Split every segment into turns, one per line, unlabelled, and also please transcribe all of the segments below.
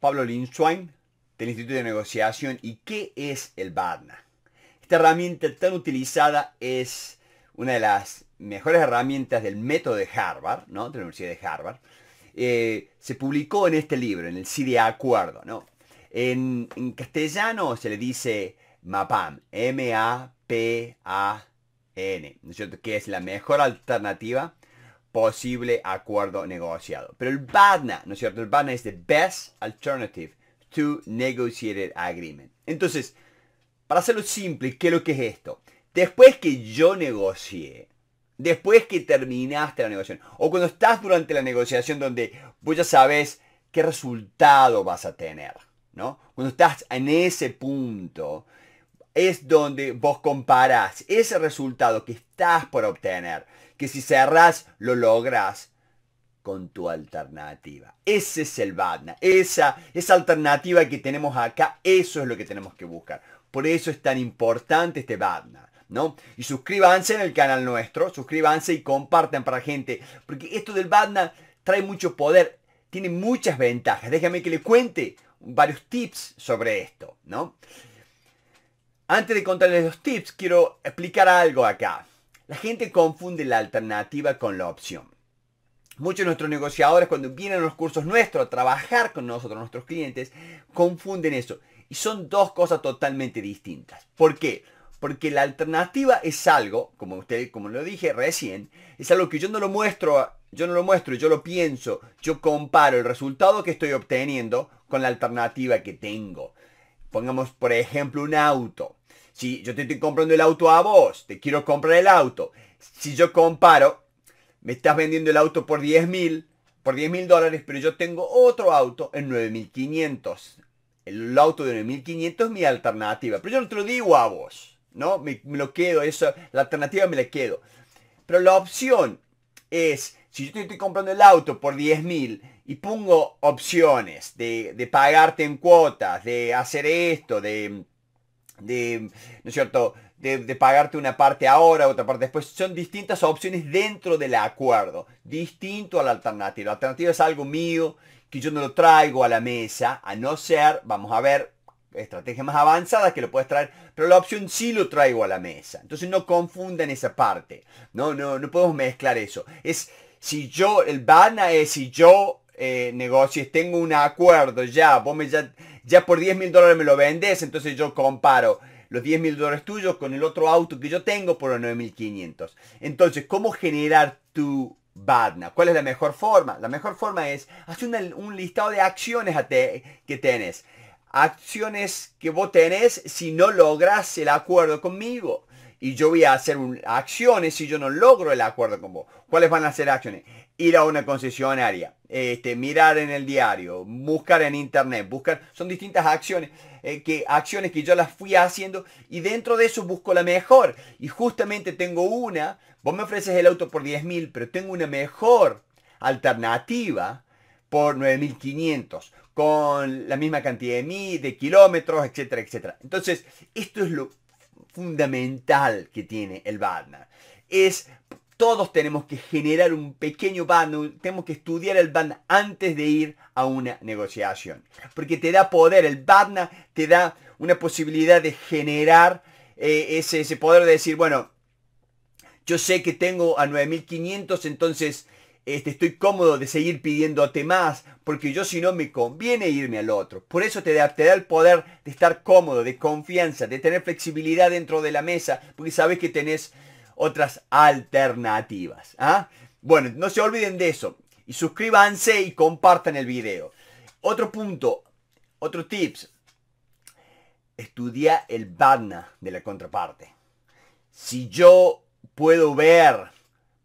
Pablo Lindschwein del Instituto de Negociación y qué es el BADNA. Esta herramienta tan utilizada es una de las mejores herramientas del método de Harvard, ¿no? de la Universidad de Harvard. Eh, se publicó en este libro, en el sí de acuerdo. ¿no? En, castellano se le dice MAPAM, M-A-P-A-N, a n que es la mejor alternativa posible acuerdo negociado. Pero el BADNA, ¿no es cierto? El BADNA es the best alternative to negotiated agreement. Entonces, para hacerlo simple, ¿qué es lo que es esto? Después que yo negocié, después que terminaste la negociación, o cuando estás durante la negociación donde vos ya sabes qué resultado vas a tener, ¿no? Cuando estás en ese punto, es donde vos comparás ese resultado que estás por obtener que si cerrás, lo logras con tu alternativa. Ese es el BADNA. Esa, esa alternativa que tenemos acá, eso es lo que tenemos que buscar. Por eso es tan importante este BADNA. ¿No? Y suscríbanse en el canal nuestro, suscríbanse y compartan para gente, porque esto del BADNA trae mucho poder, tiene muchas ventajas. Déjame que le cuente varios tips sobre esto, ¿no? Antes de contarles los tips, quiero explicar algo acá. La gente confunde la alternativa con la opción. Muchos de nuestros negociadores cuando vienen a los cursos nuestros a trabajar con nosotros, nuestros clientes, confunden eso. Y son dos cosas totalmente distintas. ¿Por qué? Porque la alternativa es algo, como usted, como lo dije recién, es algo que yo no lo muestro, yo no lo muestro, yo lo pienso, yo comparo el resultado que estoy obteniendo con la alternativa que tengo. Pongamos, por ejemplo, un auto. Si yo te estoy comprando el auto a vos, te quiero comprar el auto. Si yo comparo, me estás vendiendo el auto por 10.000 mil, por 10 mil dólares, pero yo tengo otro auto en 9500. El auto de 9500 es mi alternativa, pero yo no te lo digo a vos, ¿no? Me, lo quedo, eso, la alternativa me la quedo. Pero la opción es, si yo te estoy comprando el auto por 10.000 mil, y pongo opciones de, de, pagarte en cuotas, de hacer esto, de de, es cierto?, de, pagarte una parte ahora, otra parte después. Son distintas opciones dentro del acuerdo, distinto a la alternativa. La alternativa es algo mío que yo no lo traigo a la mesa, a no ser, vamos a ver, estrategias más avanzadas que lo puedes traer, pero la opción sí lo traigo a la mesa. Entonces no confundan esa parte. No, no, no podemos mezclar eso. Es si yo, el BANA es si yo eh, negocio, tengo un acuerdo ya, vos me ya ya por 10 mil dólares me lo vendes, entonces yo comparo los 10 mil dólares tuyos con el otro auto que yo tengo por los 9.500. Entonces, ¿cómo generar tu BADNA? ¿Cuál es la mejor forma? La mejor forma es hacer un listado de acciones que tenés. Acciones que vos tenés si no logras el acuerdo conmigo y yo voy a hacer acciones si yo no logro el acuerdo con vos. ¿Cuáles van a ser acciones? Ir a una concesionaria, este, mirar en el diario, buscar en internet, buscar, son distintas acciones, eh, que, acciones que yo las fui haciendo y dentro de eso busco la mejor. Y justamente tengo una, vos me ofreces el auto por 10.000. pero tengo una mejor alternativa por 9500 con la misma cantidad de, mil, de kilómetros, etcétera, etcétera. Entonces, esto es lo fundamental que tiene el BADNA Es todos tenemos que generar un pequeño band, tenemos que estudiar el BAN antes de ir a una negociación. Porque te da poder, el BADNA te da una posibilidad de generar eh, ese, ese, poder de decir, bueno, yo sé que tengo a 9500, entonces este, estoy cómodo de seguir pidiéndote más, porque yo si no me conviene irme al otro. Por eso te da, el poder de estar cómodo, de confianza, de tener flexibilidad dentro de la mesa, porque sabes que tenés otras alternativas. ¿ah? Bueno, no se olviden de eso. Y suscríbanse y compartan el video. Otro punto, otro tips. Estudia el badna de la contraparte. Si yo puedo ver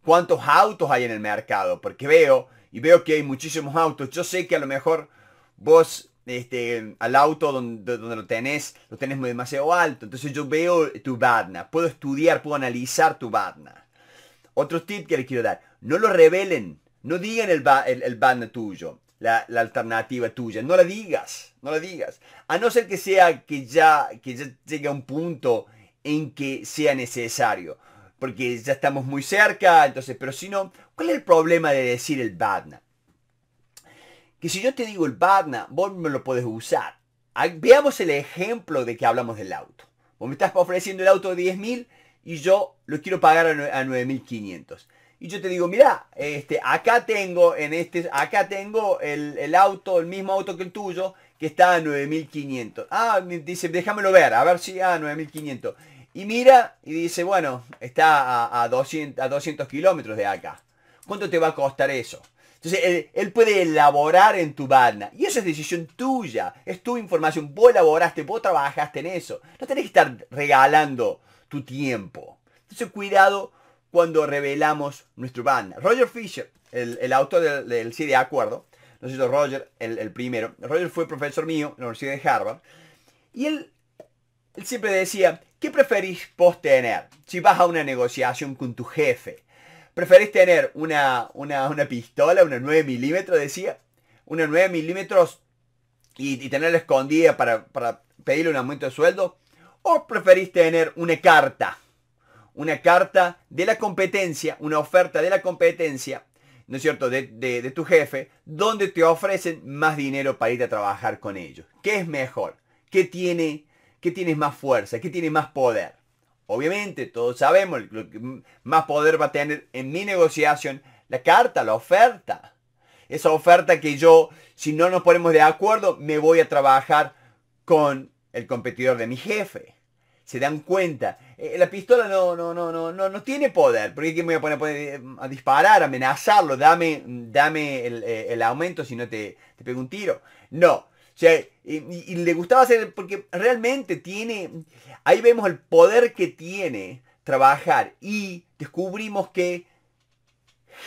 cuántos autos hay en el mercado, porque veo y veo que hay muchísimos autos. Yo sé que a lo mejor vos este, al auto donde, lo tenés, lo tenés demasiado alto. Entonces yo veo tu badna, puedo estudiar, puedo analizar tu badna. Otro tip que les quiero dar, no lo revelen, no digan el, el, el tuyo, la, alternativa tuya, no la digas, no la digas. A no ser que sea que ya, que ya llegue a un punto en que sea necesario porque ya estamos muy cerca, entonces, pero si no, ¿cuál es el problema de decir el Badna? Que si yo te digo el Badna, vos me lo podés usar. Veamos el ejemplo de que hablamos del auto. Vos me estás ofreciendo el auto de 10.000 y yo lo quiero pagar a 9.500. Y yo te digo, mira, este, acá tengo, en este, acá tengo el, auto, el mismo auto que el tuyo, que está a 9.500. Ah, dice, déjamelo ver, a ver si, a ah, 9.500. Y mira y dice, bueno, está a, 200, a 200 kilómetros de acá. ¿Cuánto te va a costar eso? Entonces, él, puede elaborar en tu banda Y eso es decisión tuya. Es tu información. Vos elaboraste, vos trabajaste en eso. No tenés que estar regalando tu tiempo. Entonces, cuidado cuando revelamos nuestro banner. Roger Fisher, el, autor del, del, Sí de Acuerdo, no sé si Roger, el, primero. Roger fue profesor mío en la Universidad de Harvard. Y él, él siempre decía, ¿Qué preferís vos tener si vas a una negociación con tu jefe? ¿Preferís tener una, una, pistola, una 9 milímetros, decía? Una 9 milímetros y, tenerla escondida para, pedirle un aumento de sueldo. ¿O preferís tener una carta? Una carta de la competencia, una oferta de la competencia ¿no es cierto?, de, de, tu jefe, donde te ofrecen más dinero para ir a trabajar con ellos. ¿Qué es mejor? ¿Qué tiene ¿Qué tienes más fuerza? ¿Qué tienes más poder? Obviamente, todos sabemos, más poder va a tener en mi negociación la carta, la oferta. Esa oferta que yo, si no nos ponemos de acuerdo, me voy a trabajar con el competidor de mi jefe. Se dan cuenta. Eh, la pistola no, no, no, no, no, no tiene poder. Porque qué me voy a poner, eh, a disparar, amenazarlo? Dame, dame eh, el, aumento si no te, te pego un tiro. No, y, le gustaba hacer, porque realmente tiene, ahí vemos el poder que tiene trabajar y descubrimos que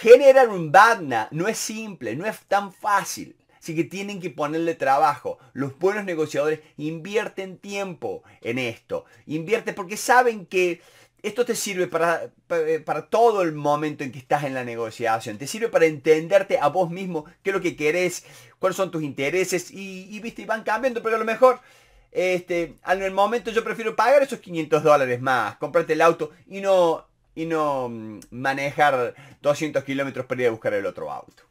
generar un badna no es simple, no es tan fácil. Así que tienen que ponerle trabajo. Los buenos negociadores invierten tiempo en esto. Invierten porque saben que esto te sirve para, eh, para, todo el momento en que estás en la negociación. Te sirve para entenderte a vos mismo qué es lo que querés, cuáles son tus intereses y, viste, y van cambiando, pero a lo mejor este, en el momento yo prefiero pagar esos 500 dólares más, comprarte el auto y no, y no mm, manejar 200 kilómetros para ir a buscar el otro auto.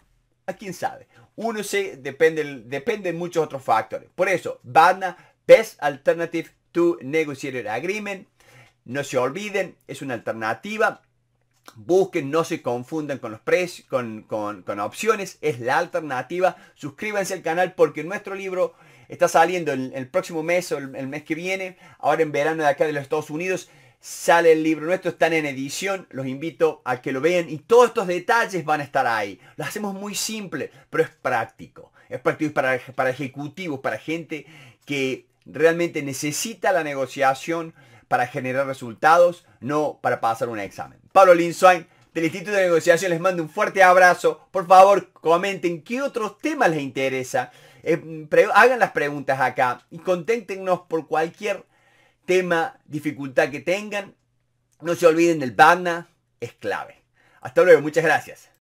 ¿A quién sabe? Uno se depende, depende de muchos otros factores. Por eso, BANA, Best Alternative to Negotiated Agreement, no se olviden, es una alternativa. Busquen, no se confundan con los precios, con, opciones, es la alternativa. Suscríbanse al canal porque nuestro libro está saliendo el, próximo mes o el, mes que viene. Ahora en verano de acá de los Estados Unidos sale el libro nuestro, están en edición. Los invito a que lo vean y todos estos detalles van a estar ahí. Lo hacemos muy simple, pero es práctico. Es práctico para, para ejecutivos, para gente que realmente necesita la negociación para generar resultados, no para pasar un examen. Pablo Linzwein del Instituto de Negociación les mando un fuerte abrazo. Por favor, comenten qué otros temas les interesa. Eh, hagan las preguntas acá y conténtenos por cualquier tema, dificultad que tengan. No se olviden del BANA, es clave. Hasta luego, muchas gracias.